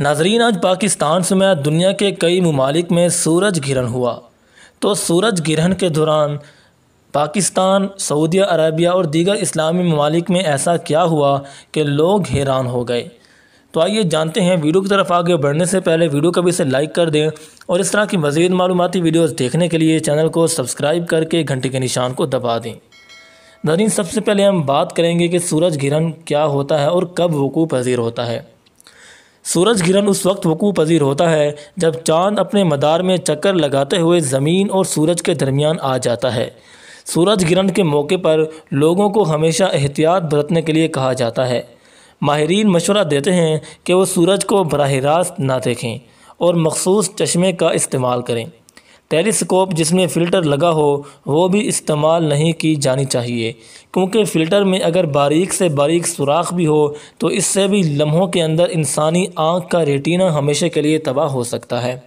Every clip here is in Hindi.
नाजरीन आज पाकिस्तान समेत दुनिया के कई ममालिक में सूरज ग्रहण हुआ तो सूरज गिरहन के दौरान पाकिस्तान सऊदी अरबिया और दीगर इस्लामी ममालिक में ऐसा क्या हुआ कि लोग हैरान हो गए तो आइए जानते हैं वीडियो की तरफ आगे बढ़ने से पहले वीडियो को भी इसे लाइक कर दें और इस तरह की मज़ीद मालूमती वीडियोज़ देखने के लिए चैनल को सब्सक्राइब करके घंटे के निशान को दबा दें नाजरीन सबसे पहले हम बात करेंगे कि सूरज ग्रहण क्या होता है और कब वकूफ़ पजीर होता है सूरज घिरन उस वक्त वकू पजीर होता है जब चांद अपने मदार में चक्कर लगाते हुए ज़मीन और सूरज के दरमियान आ जाता है सूरज गिरन के मौके पर लोगों को हमेशा एहतियात बरतने के लिए कहा जाता है माहरीन मशवरा देते हैं कि वो सूरज को बरह रास्त ना देखें और मखसूस चश्मे का इस्तेमाल करें टेलीस्कोप जिसमें फ़िल्टर लगा हो वो भी इस्तेमाल नहीं की जानी चाहिए क्योंकि फ़िल्टर में अगर बारीक से बारीक सुराख भी हो तो इससे भी लम्हों के अंदर इंसानी आँख का रेटिना हमेशा के लिए तबाह हो सकता है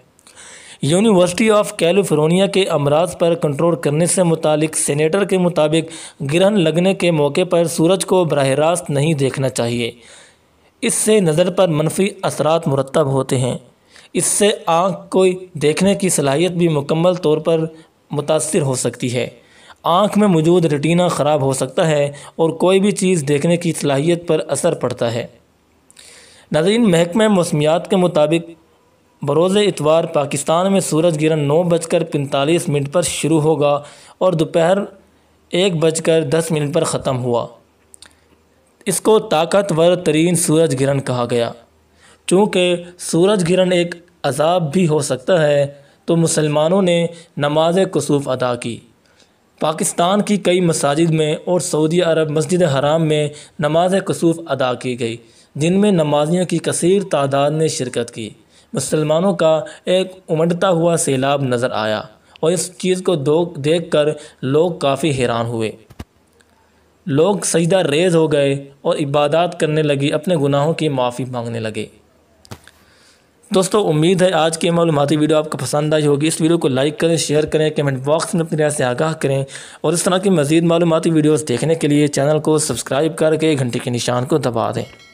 यूनिवर्सिटी ऑफ कैलिफोर्निया के अमराज पर कंट्रोल करने से मुतालिक सेनेटर के मुताबिक ग्रहण लगने के मौके पर सूरज को बरह रास्त नहीं देखना चाहिए इससे नज़र पर मनफी असरात मुरतब होते हैं इससे आँख को देखने की सलाहियत भी मुकम्मल तौर पर मुतासर हो सकती है आँख में मौजूद रटीना ख़राब हो सकता है और कोई भी चीज़ देखने की सलाहियत पर असर पड़ता है नाजरीन महकमे मौसमियात के मुताबिक बरोज़ इतवार पाकिस्तान में सूरज गिरन नौ बजकर पैंतालीस मिनट पर शुरू होगा और दोपहर एक बजकर दस मिनट पर ख़त्म हुआ इसको ताकतवर तरीन सूरज गिरन कहा गया चूँकि सूरज घिरन एक अजाब भी हो सकता है तो मुसलमानों ने नमाज कसूफ अदा की पाकिस्तान की कई मसाजिद में और सऊदी अरब मस्जिद हराम में नमाज कसूफ अदा की गई जिनमें नमाजियों की कसर तादाद ने शिरकत की मुसलमानों का एक उमड़ता हुआ सैलाब नज़र आया और इस चीज़ को दो देख कर लोग काफ़ी हैरान हुए लोग सजदा रेज हो गए और इबादत करने लगी अपने गुनाहों की माफ़ी मांगने लगे दोस्तों उम्मीद है आज की मालूमती वीडियो आपको पसंद आई होगी इस वीडियो को लाइक करें शेयर करें कमेंट बॉक्स में अपनी राय से आगाह करें और इस तरह की मजीद मालूमती वीडियोज़ देखने के लिए चैनल को सब्सक्राइब करके घंटे के निशान को दबा दें